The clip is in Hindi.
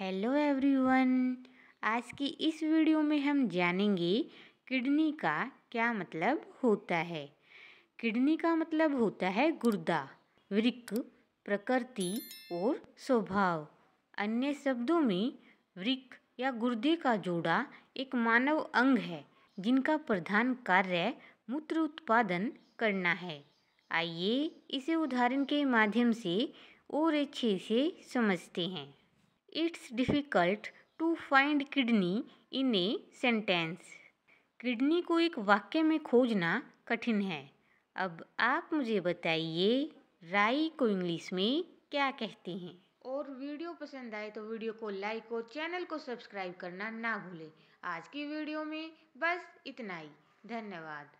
हेलो एवरीवन आज की इस वीडियो में हम जानेंगे किडनी का क्या मतलब होता है किडनी का मतलब होता है गुर्दा वृक्क प्रकृति और स्वभाव अन्य शब्दों में वृक्क या गुर्दे का जोड़ा एक मानव अंग है जिनका प्रधान कार्य मूत्र उत्पादन करना है आइए इसे उदाहरण के माध्यम से और अच्छे से समझते हैं it's difficult to find kidney in a sentence kidney को एक वाक्य में खोजना कठिन है अब आप मुझे बताइए राई को इंग्लिश में क्या कहते हैं और वीडियो पसंद आए तो वीडियो को लाइक और चैनल को सब्सक्राइब करना ना भूलें आज की वीडियो में बस इतना ही धन्यवाद